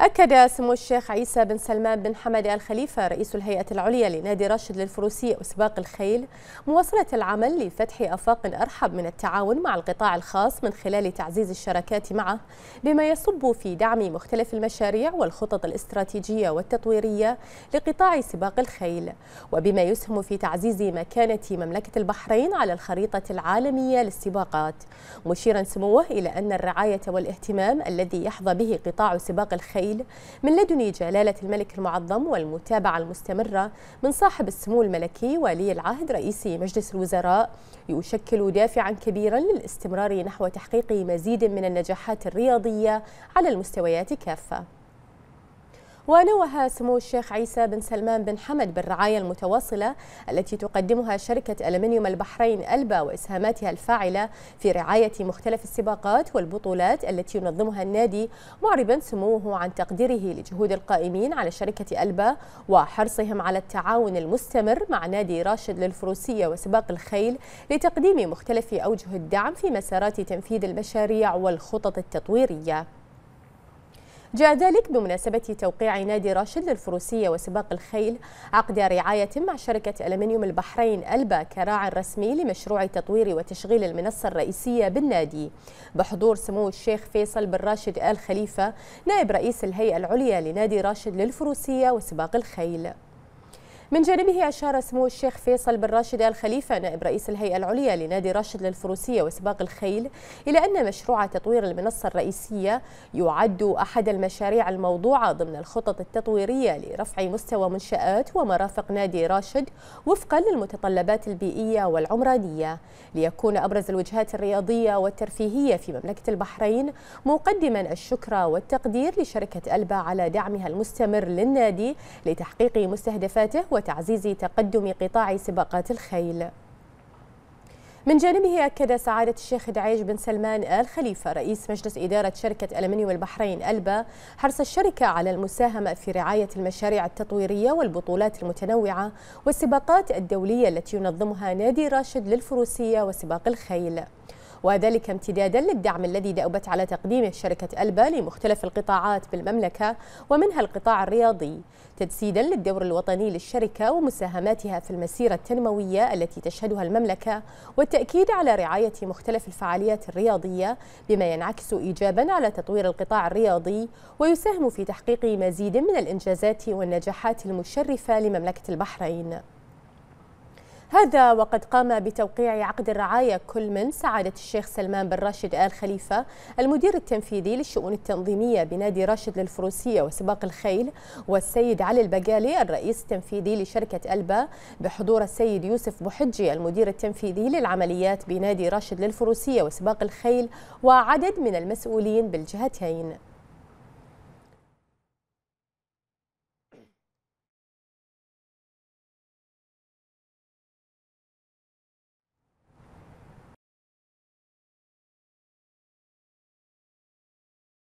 أكد سمو الشيخ عيسى بن سلمان بن حمد آل خليفة رئيس الهيئة العليا لنادي راشد للفروسية وسباق الخيل مواصلة العمل لفتح آفاق أرحب من التعاون مع القطاع الخاص من خلال تعزيز الشراكات معه بما يصب في دعم مختلف المشاريع والخطط الاستراتيجية والتطويرية لقطاع سباق الخيل وبما يسهم في تعزيز مكانة مملكة البحرين على الخريطة العالمية للسباقات مشيرا سموه إلى أن الرعاية والاهتمام الذي يحظى به قطاع سباق الخيل إسرائيل من لدن جلالة الملك المعظم والمتابعة المستمرة من صاحب السمو الملكي ولي العهد رئيس مجلس الوزراء يشكل دافعا كبيرا للاستمرار نحو تحقيق مزيد من النجاحات الرياضية على المستويات كافة ونوه سمو الشيخ عيسى بن سلمان بن حمد بالرعاية المتواصلة التي تقدمها شركة ألمنيوم البحرين ألبا وإسهاماتها الفاعلة في رعاية مختلف السباقات والبطولات التي ينظمها النادي معربا سموه عن تقديره لجهود القائمين على شركة ألبا وحرصهم على التعاون المستمر مع نادي راشد للفروسية وسباق الخيل لتقديم مختلف أوجه الدعم في مسارات تنفيذ المشاريع والخطط التطويرية جاء ذلك بمناسبة توقيع نادي راشد للفروسية وسباق الخيل عقد رعاية مع شركة ألمنيوم البحرين ألبا كراع رسمي لمشروع تطوير وتشغيل المنصة الرئيسية بالنادي بحضور سمو الشيخ فيصل بن راشد آل خليفة نائب رئيس الهيئة العليا لنادي راشد للفروسية وسباق الخيل من جانبه أشار سمو الشيخ فيصل بن راشد الخليفة نائب رئيس الهيئة العليا لنادي راشد للفروسية وسباق الخيل إلى أن مشروع تطوير المنصة الرئيسية يعد أحد المشاريع الموضوعة ضمن الخطط التطويرية لرفع مستوى منشآت ومرافق نادي راشد وفقا للمتطلبات البيئية والعمرانية ليكون أبرز الوجهات الرياضية والترفيهية في مملكة البحرين مقدما الشكر والتقدير لشركة ألبا على دعمها المستمر للنادي لتحقيق مستهدفاته وتعزيز تقدم قطاع سباقات الخيل من جانبه أكد سعادة الشيخ دعيج بن سلمان آل خليفة رئيس مجلس إدارة شركة ألمنيوم البحرين ألبا حرص الشركة على المساهمة في رعاية المشاريع التطويرية والبطولات المتنوعة والسباقات الدولية التي ينظمها نادي راشد للفروسية وسباق الخيل وذلك امتدادا للدعم الذي دأبت على تقديمه شركة ألبا لمختلف القطاعات بالمملكة ومنها القطاع الرياضي تجسيدا للدور الوطني للشركة ومساهماتها في المسيرة التنموية التي تشهدها المملكة والتأكيد على رعاية مختلف الفعاليات الرياضية بما ينعكس إيجابا على تطوير القطاع الرياضي ويساهم في تحقيق مزيد من الإنجازات والنجاحات المشرفة لمملكة البحرين هذا وقد قام بتوقيع عقد الرعاية كل من سعادة الشيخ سلمان بن راشد آل خليفة المدير التنفيذي للشؤون التنظيمية بنادي راشد للفروسية وسباق الخيل والسيد علي البقالي الرئيس التنفيذي لشركة ألبا بحضور السيد يوسف بحجي المدير التنفيذي للعمليات بنادي راشد للفروسية وسباق الخيل وعدد من المسؤولين بالجهتين